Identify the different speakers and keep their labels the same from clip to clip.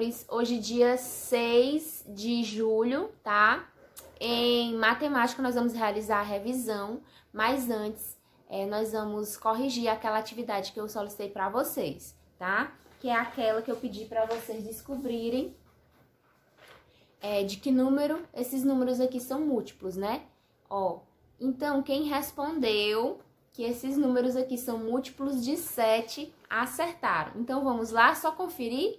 Speaker 1: amores, hoje dia 6 de julho, tá? Em matemática nós vamos realizar a revisão, mas antes é, nós vamos corrigir aquela atividade que eu solicitei para vocês, tá? Que é aquela que eu pedi para vocês descobrirem é, de que número esses números aqui são múltiplos, né? Ó, então quem respondeu que esses números aqui são múltiplos de 7, acertaram. Então, vamos lá, só conferir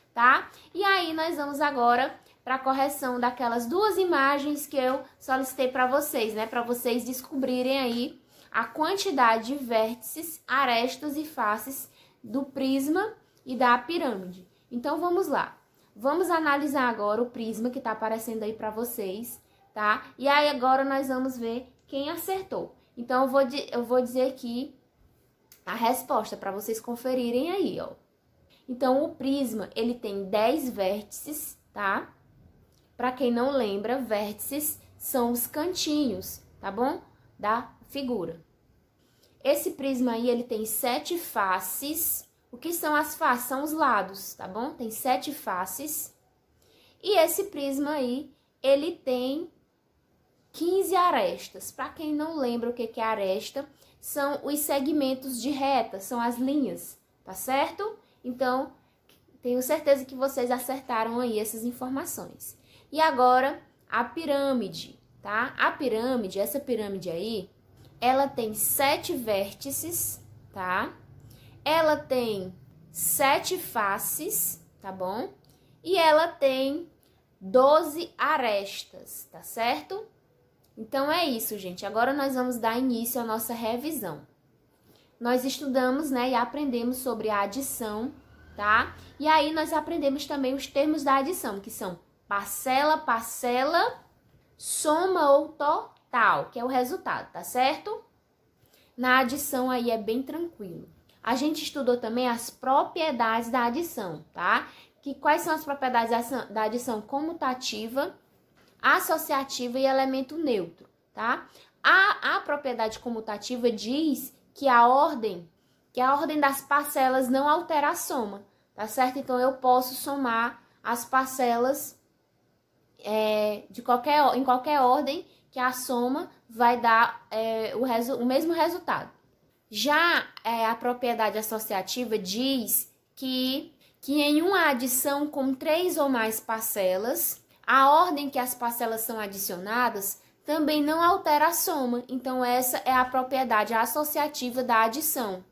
Speaker 1: tá? E aí nós vamos agora para a correção daquelas duas imagens que eu solicitei para vocês, né? Para vocês descobrirem aí a quantidade de vértices, arestas e faces do prisma e da pirâmide. Então vamos lá. Vamos analisar agora o prisma que está aparecendo aí para vocês, tá? E aí agora nós vamos ver quem acertou. Então eu vou, eu vou dizer aqui a resposta para vocês conferirem aí, ó. Então, o prisma, ele tem 10 vértices, tá? Para quem não lembra, vértices são os cantinhos, tá bom? Da figura. Esse prisma aí, ele tem sete faces. O que são as faces? São os lados, tá bom? Tem sete faces. E esse prisma aí, ele tem 15 arestas. Para quem não lembra o que é aresta, são os segmentos de reta, são as linhas, tá certo? Então, tenho certeza que vocês acertaram aí essas informações. E agora, a pirâmide, tá? A pirâmide, essa pirâmide aí, ela tem sete vértices, tá? Ela tem sete faces, tá bom? E ela tem doze arestas, tá certo? Então é isso, gente. Agora nós vamos dar início à nossa revisão nós estudamos, né, e aprendemos sobre a adição, tá? E aí nós aprendemos também os termos da adição, que são parcela, parcela, soma ou total, que é o resultado, tá certo? Na adição aí é bem tranquilo. A gente estudou também as propriedades da adição, tá? Que quais são as propriedades da adição comutativa, associativa e elemento neutro, tá? A, a propriedade comutativa diz que a ordem, que a ordem das parcelas não altera a soma, tá certo? Então eu posso somar as parcelas é, de qualquer, em qualquer ordem que a soma vai dar é, o, o mesmo resultado. Já é, a propriedade associativa diz que, que em uma adição com três ou mais parcelas, a ordem que as parcelas são adicionadas também não altera a soma, então essa é a propriedade associativa da adição.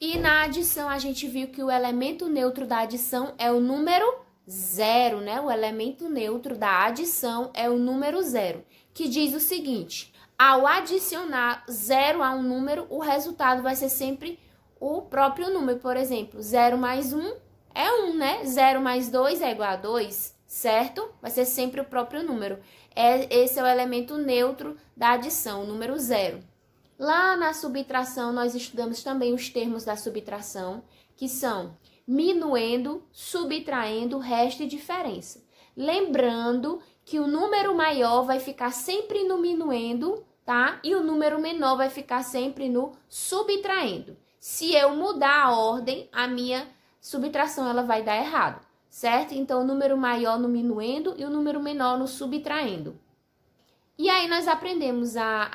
Speaker 1: E na adição a gente viu que o elemento neutro da adição é o número zero, né? O elemento neutro da adição é o número zero, que diz o seguinte: ao adicionar zero a um número, o resultado vai ser sempre o próprio número. Por exemplo, zero mais um é um, né? Zero mais dois é igual a dois certo? Vai ser sempre o próprio número. É, esse é o elemento neutro da adição, o número zero. Lá na subtração, nós estudamos também os termos da subtração, que são minuendo, subtraindo, resto e diferença. Lembrando que o número maior vai ficar sempre no minuendo, tá? E o número menor vai ficar sempre no subtraindo. Se eu mudar a ordem, a minha subtração ela vai dar errado certo? Então, o número maior no minuendo e o número menor no subtraindo. E aí nós aprendemos a,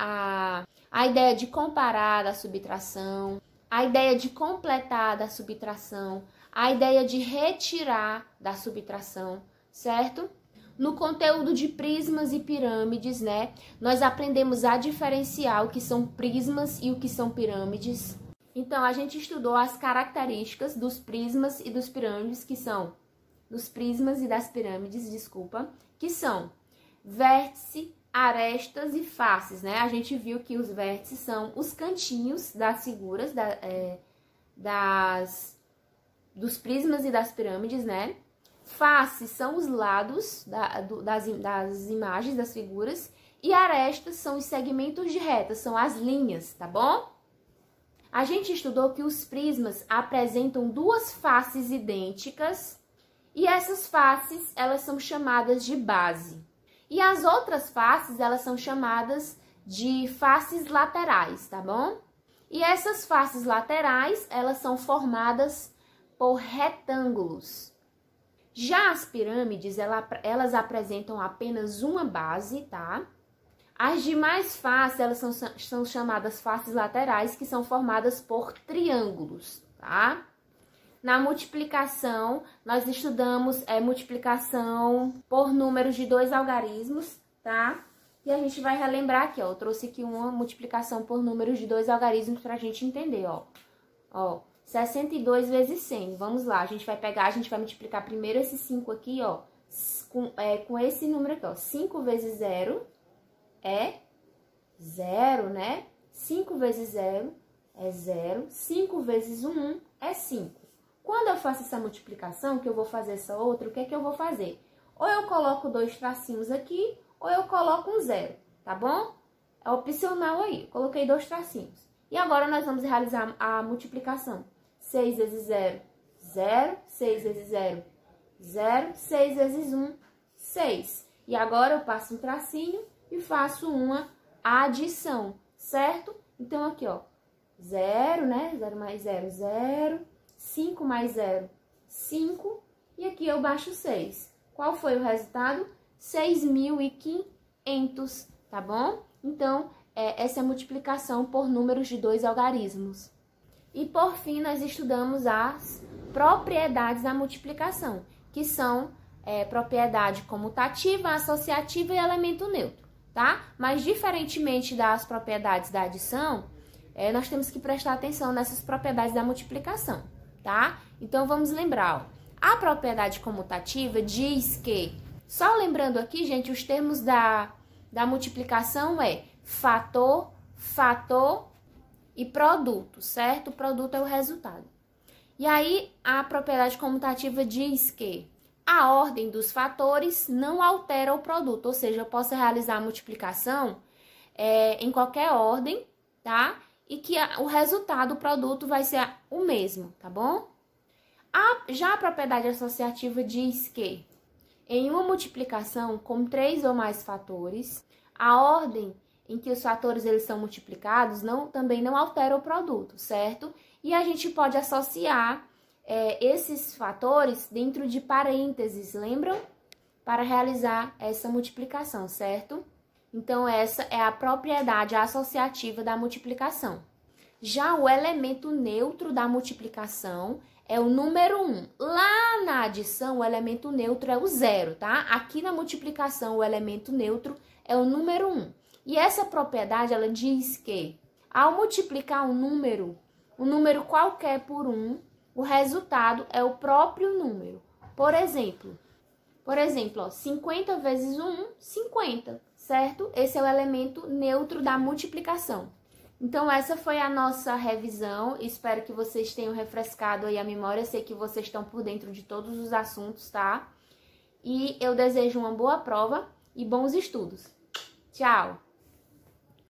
Speaker 1: a, a ideia de comparar da subtração, a ideia de completar da subtração, a ideia de retirar da subtração, certo? No conteúdo de prismas e pirâmides, né? Nós aprendemos a diferenciar o que são prismas e o que são pirâmides. Então, a gente estudou as características dos prismas e dos pirâmides, que são dos prismas e das pirâmides, desculpa, que são vértice, arestas e faces, né? A gente viu que os vértices são os cantinhos das figuras, da, é, das, dos prismas e das pirâmides, né? Faces são os lados da, do, das, das imagens, das figuras. E arestas são os segmentos de reta, são as linhas, tá bom? A gente estudou que os prismas apresentam duas faces idênticas e essas faces, elas são chamadas de base. E as outras faces, elas são chamadas de faces laterais, tá bom? E essas faces laterais, elas são formadas por retângulos. Já as pirâmides, elas apresentam apenas uma base, tá? As demais faces, elas são, são chamadas faces laterais, que são formadas por triângulos, tá? Na multiplicação, nós estudamos é, multiplicação por números de dois algarismos, tá? E a gente vai relembrar aqui, ó. Eu trouxe aqui uma multiplicação por números de dois algarismos pra gente entender, ó. Ó, 62 vezes 100. Vamos lá, a gente vai pegar, a gente vai multiplicar primeiro esse 5 aqui, ó. Com, é, com esse número aqui, ó. 5 vezes 0 é 0, né? 5 vezes 0 é 0. 5 vezes 1 é 5. Quando eu faço essa multiplicação, que eu vou fazer essa outra, o que é que eu vou fazer? Ou eu coloco dois tracinhos aqui, ou eu coloco um zero, tá bom? É opcional aí, coloquei dois tracinhos. E agora nós vamos realizar a multiplicação. 6 vezes 0, 0. 6 vezes 0, 0. 6 vezes 1, 6. E agora eu passo um tracinho e faço uma adição, certo? Então, aqui, ó, 0, né? 0 mais 0, 0. 5 mais 0, 5. E aqui eu baixo 6. Qual foi o resultado? 6.500, tá bom? Então, é, essa é a multiplicação por números de dois algarismos. E por fim, nós estudamos as propriedades da multiplicação, que são é, propriedade comutativa, associativa e elemento neutro, tá? Mas diferentemente das propriedades da adição, é, nós temos que prestar atenção nessas propriedades da multiplicação tá? Então vamos lembrar, ó. A propriedade comutativa diz que, só lembrando aqui, gente, os termos da, da multiplicação é fator, fator e produto, certo? O produto é o resultado. E aí, a propriedade comutativa diz que a ordem dos fatores não altera o produto, ou seja, eu posso realizar a multiplicação é, em qualquer ordem, tá? e que a, o resultado, o produto vai ser o mesmo, tá bom? A, já a propriedade associativa diz que em uma multiplicação com três ou mais fatores, a ordem em que os fatores eles são multiplicados não, também não altera o produto, certo? E a gente pode associar é, esses fatores dentro de parênteses, lembram? Para realizar essa multiplicação, certo? Então, essa é a propriedade associativa da multiplicação. Já o elemento neutro da multiplicação é o número 1. Um. Lá na adição, o elemento neutro é o zero, tá? Aqui na multiplicação, o elemento neutro é o número 1. Um. E essa propriedade, ela diz que ao multiplicar um número, um número qualquer por 1, um, o resultado é o próprio número. Por exemplo, por exemplo, ó, 50 vezes 1, 50 certo? Esse é o elemento neutro da multiplicação. Então, essa foi a nossa revisão. Espero que vocês tenham refrescado aí a memória. Sei que vocês estão por dentro de todos os assuntos, tá? E eu desejo uma boa prova e bons estudos. Tchau!